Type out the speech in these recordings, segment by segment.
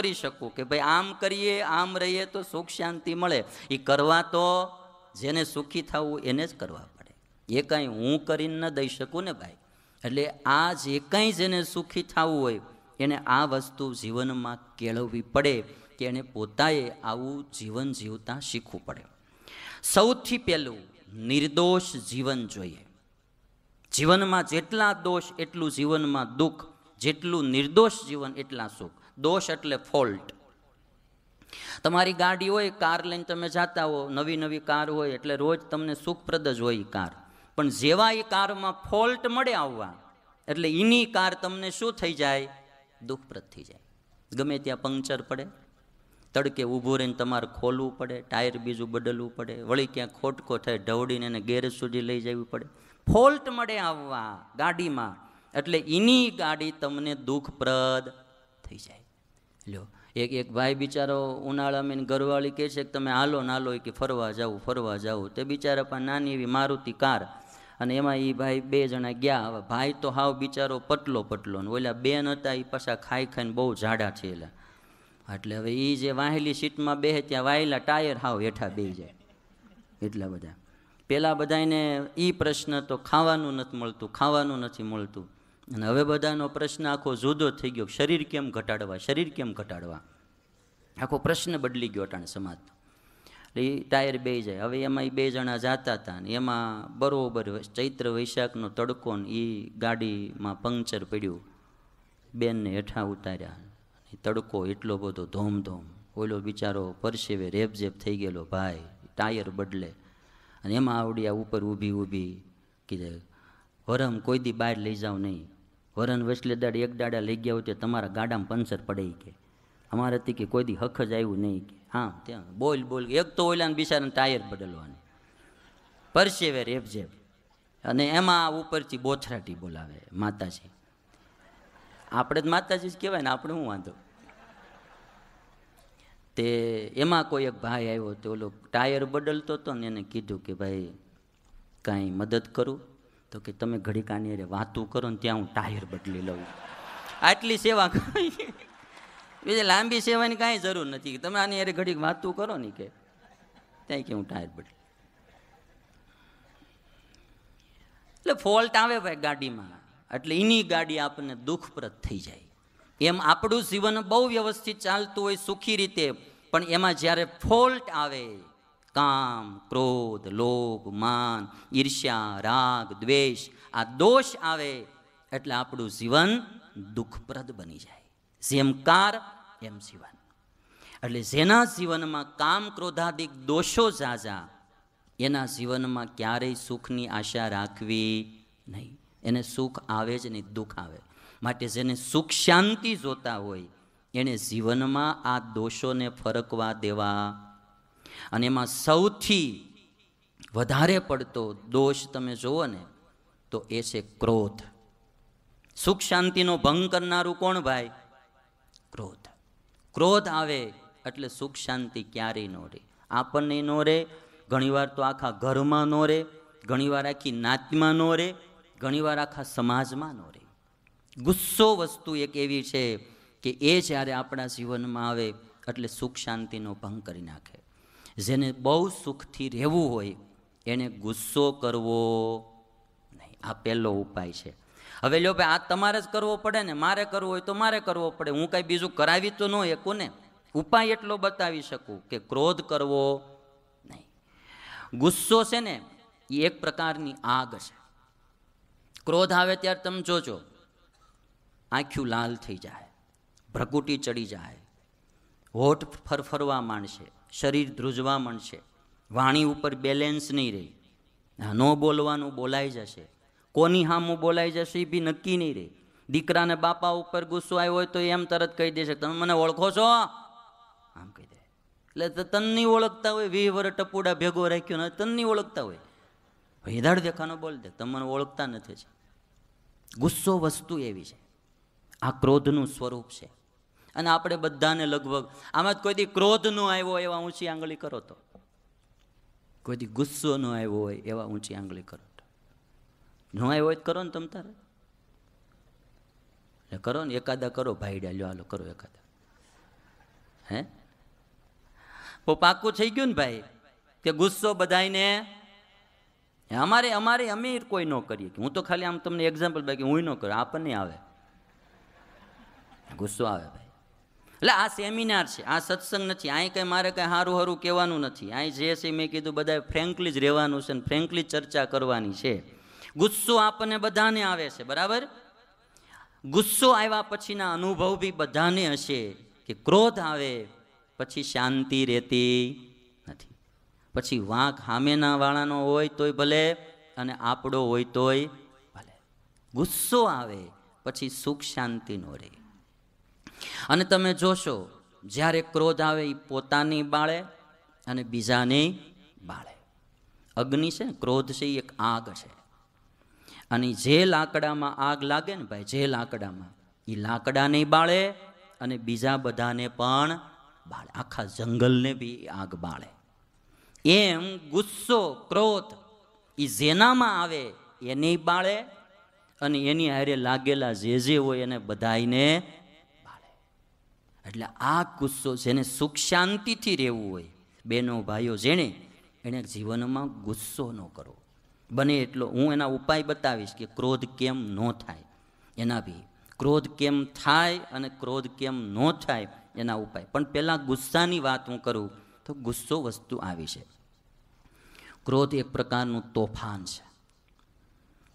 કરી શકું કે ભાઈ આમ કરીએ આમ રહીએ તો સુખ શાંતિ મળે એ કરવા તો જેને સુખી થવું એને જ કરવા પડે એ કાંઈ હું કરીને ન દઈ શકું ને ભાઈ એટલે આ જે કાંઈ જેને સુખી થવું હોય એને આ વસ્તુ જીવનમાં કેળવવી પડે કે એને પોતાએ આવું જીવન જીવતા શીખવું પડે સૌથી પહેલું નિર્દોષ જીવન જોઈએ જીવનમાં જેટલા દોષ એટલું જીવનમાં દુઃખ જેટલું નિર્દોષ જીવન એટલા સુખ દોષ એટલે ફોલ્ટ તમારી ગાડી હોય કાર લઈને તમે જાતા હો નવી નવી કાર હોય એટલે રોજ તમને સુખપ્રદ જ હોય કાર પણ જેવા એ કારમાં ફોલ્ટ મળે આવવા એટલે એની કાર તમને શું થઈ જાય દુઃખપ્રદ થઈ જાય ગમે ત્યાં પંક્ચર પડે તડકે ઊભું રહીને તમારે ખોલવું પડે ટાયર બીજું બદલવું પડે વળી ક્યાં ખોટકો થાય ઢવડીને એને ગેરેજ સુધી લઈ જવી પડે ફોલ્ટ મળે આવવા ગાડીમાં એટલે એની ગાડી તમને દુઃખપ્રદ થઈ જાય લ્યો એક એક ભાઈ બિચારો ઉનાળામાં ઘરવાળી કહે છે કે તમે હાલો ને હાલો કે ફરવા જાવું ફરવા જાવું તે બિચારા પણ નાની એવી મારુતિ કાર અને એમાં એ ભાઈ બે જણા ગયા હવે ભાઈ તો હાવ બિચારો પટલો પટલો ને ઓલા બેન હતા એ પાછા ખાઈ ખાઈને બહુ જાડા થયેલા એટલે હવે એ જે વાહેલી સીટમાં બે ત્યાં વાહેલા ટાયર હાવ હેઠા બે જાય એટલા બધા પહેલાં બધાને એ પ્રશ્ન તો ખાવાનું નથી મળતું ખાવાનું નથી મળતું અને હવે બધાનો પ્રશ્ન આખો જુદો થઈ ગયો શરીર કેમ ઘટાડવા શરીર કેમ ઘટાડવા આખો પ્રશ્ન બદલી ગયો અટાણ સમાજનો એટલે એ ટાયર બે જાય હવે એમાં એ બે જણા જતા હતા ને એમાં બરોબર ચૈત્ર વૈશાખનો તડકો ને એ ગાડીમાં પંક્ચર પડ્યું બેનને હેઠા ઉતાર્યા તડકો એટલો બધો ધોમધોમ ઓલો બિચારો પરસેવે રેબઝેબ થઈ ગયેલો ભાઈ ટાયર બદલે અને એમાં આવડ્યા ઉપર ઊભી ઊભી કીધે વરમ કોઈ દી બહાર લઈ જાઓ નહીં વરણ વસલે દાડ એક દાડા લઈ ગયા હોય તો તમારા ગાડામાં પંચર પડે કે અમારે હતી કે કોઈ દી હખ જ આવ્યું નહીં કે હા ત્યાં બોલ બોલ એક તો ઓલાને બિચારાને ટાયર બદલવાની પરસેવે રેપઝેપ અને એમાં ઉપરથી બોથરાટી બોલાવે માતાજી આપણે જ માતાજી જ કહેવાય ને આપણે હું વાંધો તે એમાં કોઈ એક ભાઈ આવ્યો તો ઓલો ટાયર બદલતો હતો ને એને કીધું કે ભાઈ કાંઈ મદદ કરું તો કે તમે ઘડીક આની અરે વાતું કરો ને ત્યાં હું ટાયર બદલી લઉં આટલી સેવા બીજી લાંબી સેવાની કાંઈ જરૂર નથી તમે આની અરે ઘડીક વાતું કરો ને કે ત્યાં કે હું ટાયર બદલી એટલે ફોલ્ટ આવે ભાઈ ગાડીમાં એટલે એની ગાડી આપણને દુઃખપ્રદ થઈ જાય એમ આપણું જીવન બહુ વ્યવસ્થિત ચાલતું હોય સુખી રીતે પણ એમાં જ્યારે ફોલ્ટ આવે કામ ક્રોધ લોભ માન ઈર્ષ્યા રાગ દ્વેષ આ દોષ આવે એટલે આપણું જીવન દુઃખપ્રદ બની જાય જેમ કાર એમ જીવન એટલે જેના જીવનમાં કામ ક્રોધાદિક દોષો ઝાઝા એના જીવનમાં ક્યારેય સુખની આશા રાખવી નહીં એને સુખ આવે જ નહીં દુઃખ આવે માટે જેને સુખ શાંતિ જોતા હોય એણે જીવનમાં આ દોષોને ફરકવા દેવા અને એમાં સૌથી વધારે પડતો દોષ તમે જુઓ ને તો એ છે ક્રોધ સુખ શાંતિનો ભંગ કરનારું કોણ ભાઈ ક્રોધ ક્રોધ આવે એટલે સુખ શાંતિ ક્યારેય નો રહે આપણને નો રહે ઘણીવાર તો આખા ઘરમાં નો રે ઘણીવાર આખી નાતમાં નો રે ઘણીવાર આખા સમાજમાં નો રહે ગુસ્સો વસ્તુ એક એવી છે કે એ જ્યારે આપણા જીવનમાં આવે એટલે સુખ શાંતિનો ભંગ કરી નાખે જેને બહુ સુખથી રહેવું હોય એને ગુસ્સો કરવો નહીં આ પહેલો ઉપાય છે હવે લ્યો ભાઈ આ તમારે જ કરવો પડે ને મારે કરવો હોય તો મારે કરવો પડે હું કાંઈ બીજું કરાવી તો ન એકું કોને ઉપાય એટલો બતાવી શકું કે ક્રોધ કરવો નહીં ગુસ્સો છે ને એ એક પ્રકારની આગ છે ક્રોધ આવે ત્યારે તમે જોજો આંખ્યું લાલ થઈ જાય ભ્રગુટી ચડી જાય હોઠ ફરફરવા માંડશે શરીર ધ્રુજવા મળશે વાણી ઉપર બેલેન્સ નહીં રહે ન બોલવાનું બોલાઈ જશે કોની હામું બોલાઈ જશે એ બી નક્કી નહીં રહે દીકરાને બાપા ઉપર ગુસ્સો આવ્યો હોય તો એમ તરત કહી દેશે તમે મને ઓળખો છો આમ કહી દે એટલે તનની ઓળખતા હોય વી વર ટપુડા ભેગો રાખ્યો ને તનની ઓળખતા હોય ભેદાડ દેખાનો બોલ દે તમને ઓળખતા નથી ગુસ્સો વસ્તુ એવી છે આ ક્રોધનું સ્વરૂપ છે અને આપણે બધાને લગભગ આમાં કોઈથી ક્રોધ નો આવ્યો હોય એવા ઊંચી આંગળી કરો તો કોઈથી ગુસ્સો નો આવ્યો હોય એવા ઊંચી આંગળી કરો તો ન આવ્યો હોય કરો ને તમ તારે એટલે કરો ને એકાદા કરો ભાઈડા લ્યો હાલો કરો એકાદા હે બહુ પાક્કું થઈ ગયું ને ભાઈ કે ગુસ્સો બધાને અમારે અમારે અમે કોઈ ન કરીએ હું તો ખાલી આમ તમને એક્ઝામ્પલ બાકી હું ન કરું આપણને આવે ગુસ્સો આવે ભાઈ એટલે આ સેમિનાર છે આ સત્સંગ નથી અહીં કંઈ મારે કંઈ સારું સારું કહેવાનું નથી અહીં જે છે મેં કીધું બધાએ ફ્રેન્કલી જ રહેવાનું છે અને ફ્રેન્કલી ચર્ચા કરવાની છે ગુસ્સો આપણને બધાને આવે છે બરાબર ગુસ્સો આવ્યા પછીના અનુભવ બી બધાને હશે કે ક્રોધ આવે પછી શાંતિ રહેતી નથી પછી વાંક સામેના વાળાનો હોય તોય ભલે અને આપણો હોય તોય ભલે ગુસ્સો આવે પછી સુખ શાંતિ નો રહે અને તમે જોશો જ્યારે ક્રોધ આવે એ પોતાની બાળે અને બીજાની બાળે અગ્નિ છે ક્રોધ છે એ એક આગ છે અને જે લાકડામાં આગ લાગે ને ભાઈ જે લાકડામાં એ લાકડાને બાળે અને બીજા બધાને પણ બાળે આખા જંગલને બી આગ બાળે એમ ગુસ્સો ક્રોધ એ જેનામાં આવે એને બાળે અને એની હારે લાગેલા જે જે હોય એને બધાઈને એટલે આ ગુસ્સો જેને સુખ શાંતિથી રહેવું હોય બેનો ભાઈઓ જેણે એણે જીવનમાં ગુસ્સો ન કરો બને એટલો હું એના ઉપાય બતાવીશ કે ક્રોધ કેમ ન થાય એના બી ક્રોધ કેમ થાય અને ક્રોધ કેમ ન થાય એના ઉપાય પણ પહેલાં ગુસ્સાની વાત હું કરું તો ગુસ્સો વસ્તુ આવી છે ક્રોધ એક પ્રકારનું તોફાન છે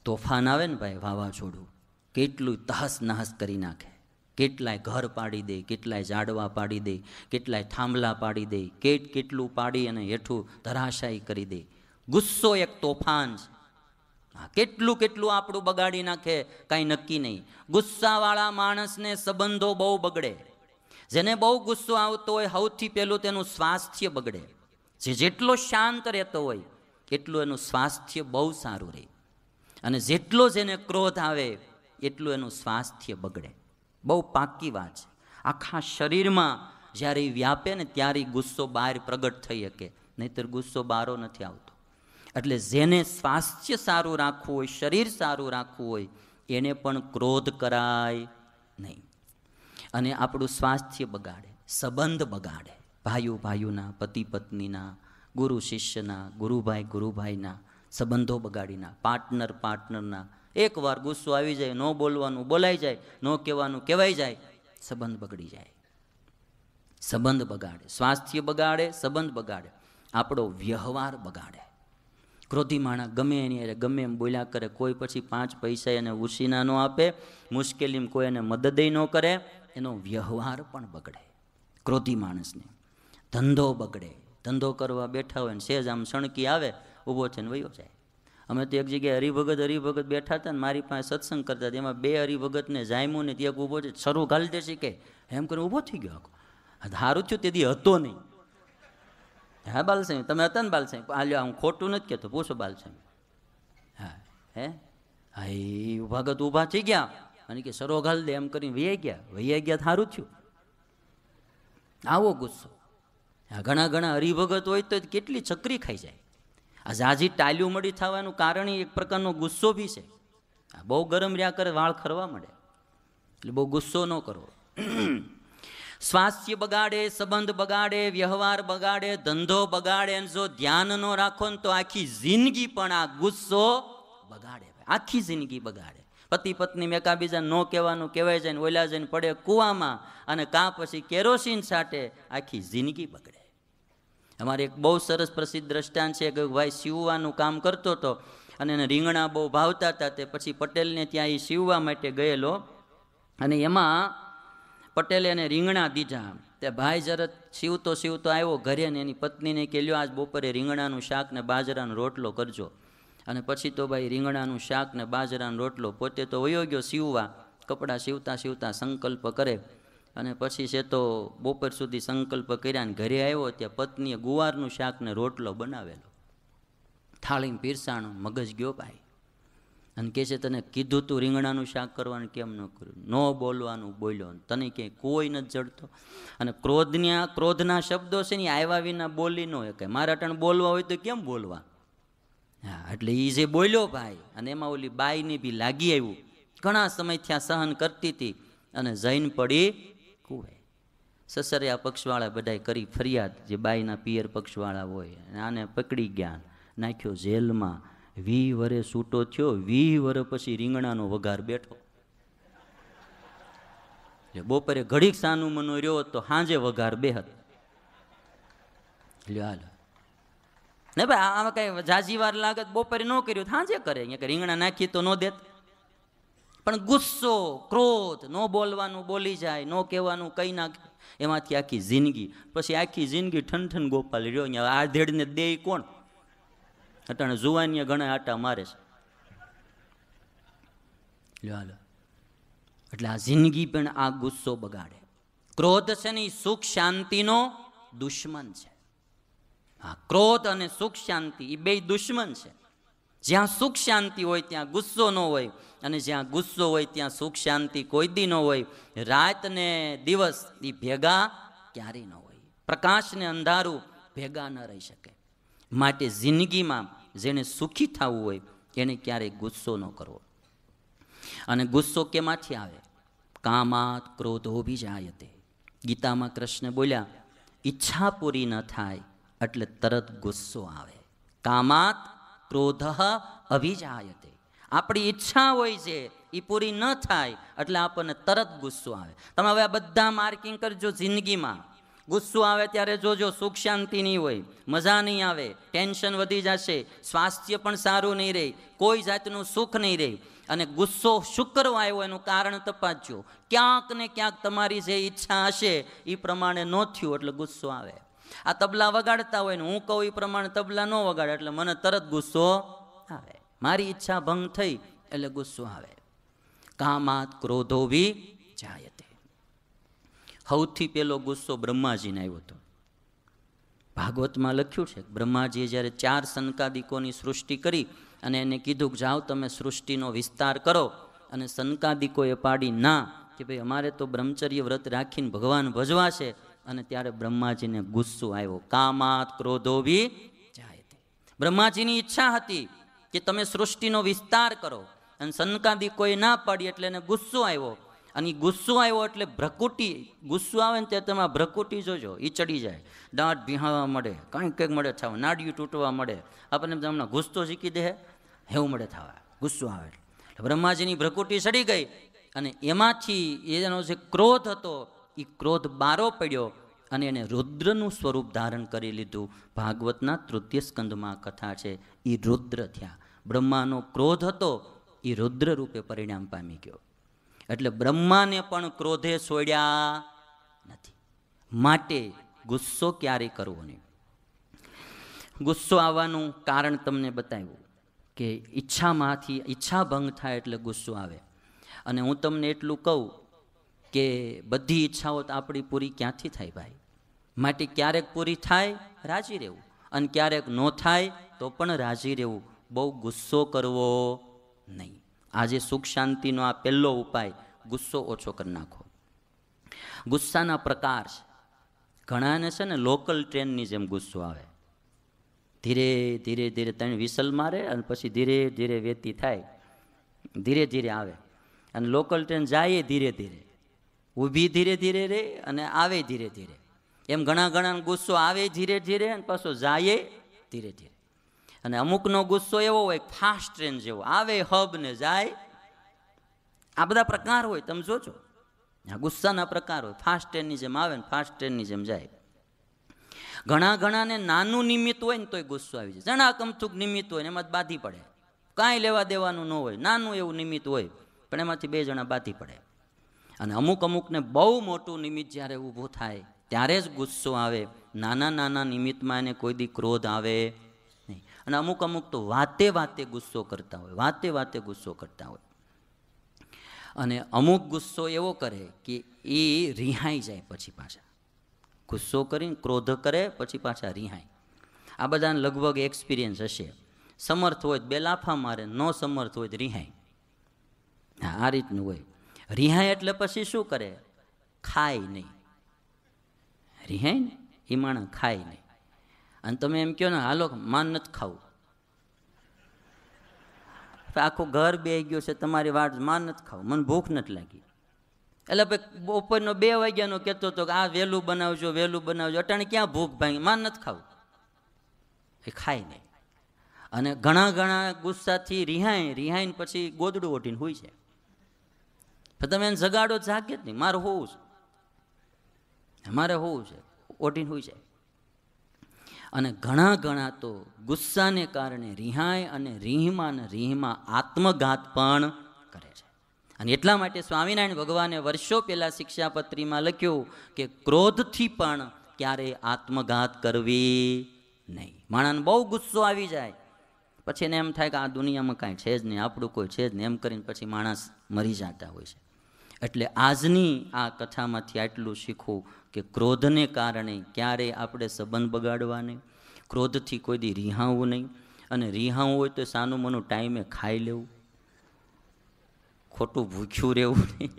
તોફાન આવે ને ભાઈ વાવાઝોડું કેટલું તહસ નહસ કરી નાખે કેટલાય ઘર પાડી દે કેટલાય ઝાડવા પાડી દે કેટલાય થાંભલા પાડી દે કેટ કેટલું પાડી અને હેઠું ધરાશાયી કરી દે ગુસ્સો એક તોફાન છે હા કેટલું કેટલું આપણું બગાડી નાખે કાંઈ નક્કી નહીં ગુસ્સાવાળા માણસને સંબંધો બહુ બગડે જેને બહુ ગુસ્સો આવતો હોય સૌથી પહેલું તેનું સ્વાસ્થ્ય બગડે જે જેટલો શાંત રહેતો હોય એટલું એનું સ્વાસ્થ્ય બહુ સારું રહે અને જેટલો જેને ક્રોધ આવે એટલું એનું સ્વાસ્થ્ય બગડે બહુ પાકી વાત છે આખા શરીરમાં જ્યારે એ વ્યાપે ને ત્યારે ગુસ્સો બહાર પ્રગટ થઈ શકે નહીતર ગુસ્સો બારો નથી આવતો એટલે જેને સ્વાસ્થ્ય સારું રાખવું હોય શરીર સારું રાખવું હોય એને પણ ક્રોધ કરાય નહીં અને આપણું સ્વાસ્થ્ય બગાડે સંબંધ બગાડે ભાઈઓ ભાઈઓના પતિ પત્નીના ગુરુ શિષ્યના ગુરુભાઈ ગુરુભાઈના સંબંધો બગાડીના પાર્ટનર પાર્ટનરના એકવાર ગુસ્સો આવી જાય ન બોલવાનું બોલાઈ જાય ન કહેવાનું કહેવાય જાય સંબંધ બગડી જાય સંબંધ બગાડે સ્વાસ્થ્ય બગાડે સંબંધ બગાડે આપણો વ્યવહાર બગાડે ક્રોધી માણસ ગમે એની અરે ગમે એમ બોલ્યા કરે કોઈ પછી પાંચ પૈસા એને ઉસીના ન આપે મુશ્કેલીમાં કોઈ એને મદદે ન કરે એનો વ્યવહાર પણ બગડે ક્રોધી માણસને ધંધો બગડે ધંધો કરવા બેઠા હોય ને સેજ આમ સણકી આવે ઊભો છે ને વયો જાય અમે તો એક જગ્યાએ હરિભગત હરિભગત બેઠા હતા ને મારી પાસે સત્સંગ કરતા હતા એમાં બે હરિભગતને જામ્યું ને ત્યાં ઊભો છે શરૂ ઘાલી દે કે એમ કરીને ઊભો થઈ ગયો હારું સારું થયું તેથી હતો નહીં હા બાલસાહેબ તમે હતા ને બાલસાહેબ આ લ્યો હું ખોટું નથી કહેતો પૂછો બાલસાહેબ હા હે હા એ ભગત ઊભા થઈ ગયા અને કે સરો ઘાલ દે એમ કરીને વૈયા ગયા વૈયા ગયા સારું થયું આવો ગુસ્સો ઘણા ઘણા હરિભગત હોય તો કેટલી ચકરી ખાઈ જાય આ ઝાઝી ટાલ્યું મળી થવાનું કારણ એક પ્રકારનો ગુસ્સો બી છે આ બહુ ગરમ રહ્યા કરે વાળ ખરવા મળે એટલે બહુ ગુસ્સો ન કરવો સ્વાસ્થ્ય બગાડે સંબંધ બગાડે વ્યવહાર બગાડે ધંધો બગાડે અને જો ધ્યાન ન રાખો ને તો આખી જિંદગી પણ આ ગુસ્સો બગાડે આખી જિંદગી બગાડે પતિ પત્ની એકાબીજા ન કહેવાનું કહેવાય જાય ને ઓલા જઈને પડે કૂવામાં અને કાં પછી કેરોસીન સાટે આખી જિંદગી બગડે અમારે એક બહુ સરસ પ્રસિદ્ધ દ્રષ્ટાંત છે કે ભાઈ સીવવાનું કામ કરતો હતો અને એને રીંગણા બહુ ભાવતા હતા તે પછી પટેલને ત્યાં એ સીવવા માટે ગયેલો અને એમાં પટેલે એને રીંગણા દીધા તે ભાઈ જરત સીવતો સીવતો આવ્યો ઘરે ને એની પત્નીને કે લ્યો આજ બપોરે રીંગણાનું શાક ને બાજરાનો રોટલો કરજો અને પછી તો ભાઈ રીંગણાનું શાક ને બાજરાનો રોટલો પોતે તો વયો ગયો સીવવા કપડાં સીવતા સીવતા સંકલ્પ કરે અને પછી છે તો બપોર સુધી સંકલ્પ કર્યા અને ઘરે આવ્યો ત્યાં પત્નીએ ગુવારનું શાક ને રોટલો બનાવેલો થાળીમાં પીરસાણો મગજ ગયો ભાઈ અને કહે છે તને કીધું તું રીંગણાનું શાક કરવાનું કેમ ન કર્યું ન બોલવાનું બોલ્યો તને ક્યાંય કોઈ નથી જડતો અને ક્રોધના ક્રોધના શબ્દો છે ને આવ્યા વિના બોલી ન હોય મારા ટણ બોલવા હોય તો કેમ બોલવા હા એટલે એ જે બોલ્યો ભાઈ અને એમાં ઓલી બાઈને બી લાગી આવ્યું ઘણા સમય થયા સહન કરતી હતી અને જૈન પડી કુવે સસરિયા પક્ષવાળા બધાય કરી ફરિયાદ જે બાઈના પિયર પક્ષવાળા હોય આને પકડી ગયા નાખ્યો જેલમાં વી વરે સૂટો થયો વી વર પછી રીંગણાનો વઘાર બેઠો બપોરે ઘડીક સાનું મનો રહ્યો તો સાંજે વઘાર બે હતો લ્યો હાલો ભાઈ આમાં કઈ જાજીવાર લાગત બપોરે ન કર્યું સાંજે કરે અહીંયા રીંગણા નાખી તો ન દેત પણ ગુસ્સો ક્રોધ ન બોલવાનું બોલી જાય ન કહેવાનું કંઈ ના એમાંથી આખી જિંદગી પછી આખી જિંદગી ઠનઠન ગોપાલ રહ્યો અહીંયા આ ધેડને દે કોણ અટાણે જુવાનીએ ઘણા આટા મારે છે હાલો એટલે આ જિંદગી પણ આ ગુસ્સો બગાડે ક્રોધ છે ને એ સુખ શાંતિનો દુશ્મન છે હા ક્રોધ અને સુખ શાંતિ એ બે દુશ્મન છે જ્યાં સુખ શાંતિ હોય ત્યાં ગુસ્સો ન હોય અને જ્યાં ગુસ્સો હોય ત્યાં સુખ શાંતિ કોઈ દી ન હોય રાત ને દિવસ એ ભેગા ક્યારેય ન હોય પ્રકાશને અંધારું ભેગા ન રહી શકે માટે જિંદગીમાં જેને સુખી થવું હોય એને ક્યારેય ગુસ્સો ન કરવો અને ગુસ્સો કેમાંથી આવે કામાત ક્રોધો બી જાય તે ગીતામાં કૃષ્ણ બોલ્યા ઈચ્છા પૂરી ન થાય એટલે તરત ગુસ્સો આવે કામાત ક્રોધ અભિજાયતે આપણી ઈચ્છા હોય છે એ પૂરી ન થાય એટલે આપણને તરત ગુસ્સો આવે તમે હવે આ બધા માર્કિંગ કરજો જિંદગીમાં ગુસ્સો આવે ત્યારે જોજો સુખ શાંતિ નહીં હોય મજા નહીં આવે ટેન્શન વધી જશે સ્વાસ્થ્ય પણ સારું નહીં રહે કોઈ જાતનું સુખ નહીં રહે અને ગુસ્સો શું આવ્યો એનું કારણ તપાસજો ક્યાંક ને ક્યાંક તમારી જે ઈચ્છા હશે એ પ્રમાણે ન થયું એટલે ગુસ્સો આવે આ તબલા વગાડતા હોય ને હું કહું એ પ્રમાણે તબલા ન વગાડે એટલે મને તરત ગુસ્સો આવે મારી ઈચ્છા ભંગ થઈ એટલે ગુસ્સો આવે કામાત ક્રોધો વી જાય સૌથી પહેલો ગુસ્સો બ્રહ્માજીને આવ્યો હતો ભાગવતમાં લખ્યું છે બ્રહ્માજીએ જ્યારે ચાર સંકાદિકોની સૃષ્ટિ કરી અને એને કીધું કે જાઓ તમે સૃષ્ટિનો વિસ્તાર કરો અને સંકાદિકોએ પાડી ના કે ભાઈ અમારે તો બ્રહ્મચર્ય વ્રત રાખીને ભગવાન ભજવા છે અને ત્યારે બ્રહ્માજીને ગુસ્સો આવ્યો કામાત ક્રોધોભી જાય બ્રહ્માજીની ઈચ્છા હતી કે તમે સૃષ્ટિનો વિસ્તાર કરો અને સનકાદી કોઈ ના પાડી એટલે એને ગુસ્સો આવ્યો અને ગુસ્સો આવ્યો એટલે ભ્રકુટી ગુસ્સો આવે ને ત્યારે તમે ભ્રકુટી જોજો એ ચડી જાય દાંત ભીહાવા મળે કંઈક કંઈક મળે થવા નાડિયું તૂટવા મળે આપણને તમને ગુસ્સો શીખી દે હેવું મળે થવા ગુસ્સો આવે બ્રહ્માજીની ભ્રકુટી સડી ગઈ અને એમાંથી એનો જે ક્રોધ હતો એ ક્રોધ બારો પડ્યો અને એણે રુદ્રનું સ્વરૂપ ધારણ કરી લીધું ભાગવતના તૃતીય સ્કંદમાં કથા છે એ રુદ્ર થયા બ્રહ્માનો ક્રોધ હતો એ રુદ્ર રૂપે પરિણામ પામી ગયો એટલે બ્રહ્માને પણ ક્રોધે સોડ્યા નથી માટે ગુસ્સો ક્યારે કરવો નહીં ગુસ્સો આવવાનું કારણ તમને બતાવ્યું કે ઈચ્છામાંથી ઈચ્છા ભંગ થાય એટલે ગુસ્સો આવે અને હું તમને એટલું કહું કે બધી ઈચ્છાઓ તો આપણી પૂરી ક્યાંથી થાય ભાઈ માટે ક્યારેક પૂરી થાય રાજી રહેવું અને ક્યારેક ન થાય તો પણ રાજી રહેવું બહુ ગુસ્સો કરવો નહીં આજે સુખ શાંતિનો આ પહેલો ઉપાય ગુસ્સો ઓછો કરી નાખો ગુસ્સાના પ્રકાર છે ઘણાને છે ને લોકલ ટ્રેનની જેમ ગુસ્સો આવે ધીરે ધીરે ધીરે તેને વિસલ મારે અને પછી ધીરે ધીરે વેતી થાય ધીરે ધીરે આવે અને લોકલ ટ્રેન જાય ધીરે ધીરે ઊભી ધીરે ધીરે રે અને આવે ધીરે ધીરે એમ ઘણા ઘણાનો ગુસ્સો આવે ધીરે ધીરે અને પાછો જાય ધીરે ધીરે અને અમુકનો ગુસ્સો એવો હોય ફાસ્ટ ટ્રેન જેવો આવે હબ ને જાય આ બધા પ્રકાર હોય તમે જોજો આ ગુસ્સાના પ્રકાર હોય ફાસ્ટ ટ્રેનની જેમ આવે ને ફાસ્ટ ટ્રેનની જેમ જાય ઘણા ઘણાને નાનું નિમિત્ત હોય ને તોય ગુસ્સો આવી જાય જણા કમથુક નિમિત્ત હોય ને એમાં બાધી પડે કાંઈ લેવા દેવાનું ન હોય નાનું એવું નિમિત્ત હોય પણ એમાંથી બે જણા બાધી પડે અને અમુક અમુકને બહુ મોટું નિમિત્ત જ્યારે ઊભું થાય ત્યારે જ ગુસ્સો આવે નાના નાના નિમિત્તમાં એને કોઈ દી ક્રોધ આવે નહીં અને અમુક અમુક તો વાતે વાતે ગુસ્સો કરતા હોય વાતે વાતે ગુસ્સો કરતા હોય અને અમુક ગુસ્સો એવો કરે કે એ રિહાઈ જાય પછી પાછા ગુસ્સો કરીને ક્રોધ કરે પછી પાછા રિહાય આ બધાને લગભગ એક્સપિરિયન્સ હશે સમર્થ હોય તો બે લાફા મારે ન સમર્થ હોય તો રિહાય આ રીતનું હોય રિહાય એટલે પછી શું કરે ખાય નહીં રિહાય ને એ માણસ ખાય નહીં અને તમે એમ કહો ને હાલો માન નથી ખાવું આખું ઘર બે ગયું છે તમારી વાટ માન નથી ખાવું મને ભૂખ નથી લાગી એટલે ભાઈ બપોરનો બે વાગ્યાનો કહેતો હતો કે આ વહેલું બનાવજો વહેલું બનાવજો અટાણે ક્યાં ભૂખ ભાંગી માન નથી ખાવું એ ખાય નહીં અને ઘણા ઘણા ગુસ્સાથી રિહાય રિહાઈને પછી ગોદડું ઓઢીને હોય છે તો તમે એને જગાડો જાગે જ નહીં મારે હોવું છે મારે હોવું છે ઓઢીને હોઈ જાય અને ઘણા ઘણા તો ગુસ્સાને કારણે રિહાય અને રીહમાં ને રીહમાં આત્મઘાત પણ કરે છે અને એટલા માટે સ્વામિનારાયણ ભગવાને વર્ષો પહેલાં શિક્ષાપત્રીમાં લખ્યું કે ક્રોધથી પણ ક્યારેય આત્મઘાત કરવી નહીં માણસને બહુ ગુસ્સો આવી જાય પછી એને એમ થાય કે આ દુનિયામાં કાંઈ છે જ નહીં આપણું કોઈ છે જ નહીં એમ કરીને પછી માણસ મરી જતા હોય છે એટલે આજની આ કથામાંથી આટલું શીખવું કે ક્રોધને કારણે ક્યારે આપણે સંબંધ બગાડવાને ક્રોધથી કોઈ દી રિહાવું નહીં અને રિહાવું હોય તો સાનું મનું ટાઈમે ખાઈ લેવું ખોટું ભૂખ્યું રહેવું નહીં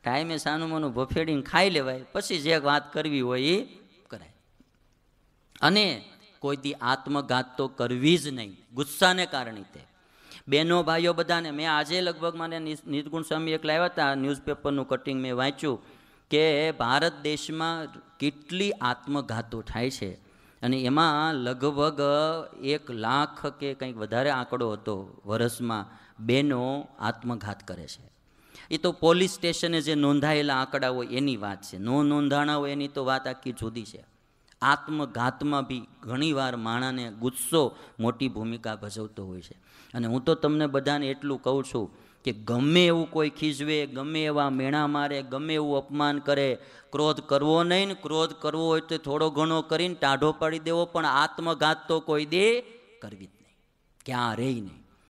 ટાઈમે સાનું મનું ભફેડીને ખાઈ લેવાય પછી જે વાત કરવી હોય એ કરાય અને કોઈ દી આત્મઘાત તો કરવી જ નહીં ગુસ્સાને કારણે તે બહેનો ભાઈઓ બધાને મેં આજે લગભગ મને નિર્ગુણ સ્વામી એક લાવ્યા હતા ન્યૂઝપેપરનું કટિંગ મેં વાંચ્યું કે ભારત દેશમાં કેટલી આત્મઘાતો થાય છે અને એમાં લગભગ એક લાખ કે કંઈક વધારે આંકડો હતો વર્ષમાં બેનો આત્મઘાત કરે છે એ તો પોલીસ સ્ટેશને જે નોંધાયેલા આંકડા હોય એની વાત છે નો નોંધાણા હોય એની તો વાત આખી જુદી છે આત્મઘાતમાં બી ઘણીવાર માણાને ગુસ્સો મોટી ભૂમિકા ભજવતો હોય છે અને હું તો તમને બધાને એટલું કહું છું કે ગમે એવું કોઈ ખીજવે ગમે એવા મેણા મારે ગમે એવું અપમાન કરે ક્રોધ કરવો નહીં ને ક્રોધ કરવો હોય તો થોડો ઘણો કરીને ટાઢો પાડી દેવો પણ આત્મઘાત તો કોઈ દે કરવી જ નહીં ક્યાં રહી નહીં